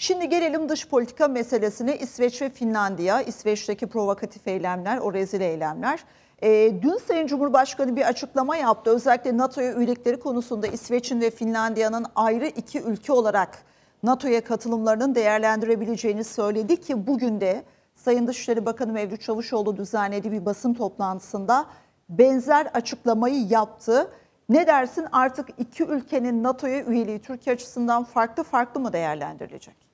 Şimdi gelelim dış politika meselesine İsveç ve Finlandiya. İsveç'teki provokatif eylemler, o rezil eylemler. E, dün Sayın Cumhurbaşkanı bir açıklama yaptı. Özellikle NATO'ya üyelikleri konusunda İsveç'in ve Finlandiya'nın ayrı iki ülke olarak NATO'ya katılımlarının değerlendirebileceğini söyledi ki bugün de Sayın Dışişleri Bakanı Mevlüt Çavuşoğlu düzenlediği bir basın toplantısında benzer açıklamayı yaptı. Ne dersin artık iki ülkenin NATO'ya üyeliği Türkiye açısından farklı farklı mı değerlendirilecek?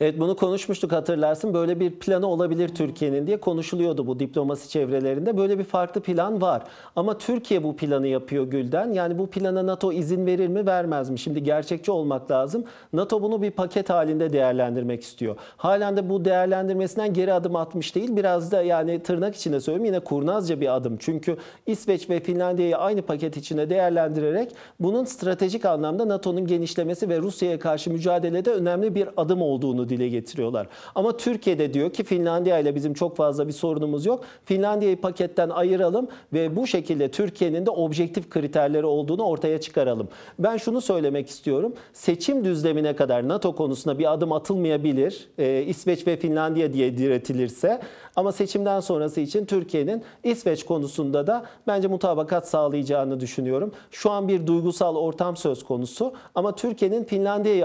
Evet bunu konuşmuştuk hatırlarsın. Böyle bir planı olabilir Türkiye'nin diye konuşuluyordu bu diplomasi çevrelerinde. Böyle bir farklı plan var. Ama Türkiye bu planı yapıyor Gülden. Yani bu plana NATO izin verir mi vermez mi? Şimdi gerçekçi olmak lazım. NATO bunu bir paket halinde değerlendirmek istiyor. Halen de bu değerlendirmesinden geri adım atmış değil. Biraz da yani tırnak içinde söyleyeyim yine kurnazca bir adım. Çünkü İsveç ve Finlandiya'yı aynı paket içinde değerlendirerek bunun stratejik anlamda NATO'nun genişlemesi ve Rusya'ya karşı mücadelede önemli bir adım olduğunu olduğu dile getiriyorlar. Ama Türkiye'de diyor ki Finlandiya ile bizim çok fazla bir sorunumuz yok. Finlandiya'yı paketten ayıralım ve bu şekilde Türkiye'nin de objektif kriterleri olduğunu ortaya çıkaralım. Ben şunu söylemek istiyorum. Seçim düzlemine kadar NATO konusunda bir adım atılmayabilir. Ee, İsveç ve Finlandiya diye diretilirse ama seçimden sonrası için Türkiye'nin İsveç konusunda da bence mutabakat sağlayacağını düşünüyorum. Şu an bir duygusal ortam söz konusu ama Türkiye'nin Finlandiya'yı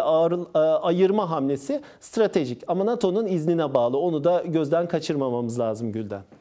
e, ayırma hamlesi stratejik ama NATO'nun iznine bağlı. Onu da gözden kaçırmamamız lazım Gülden.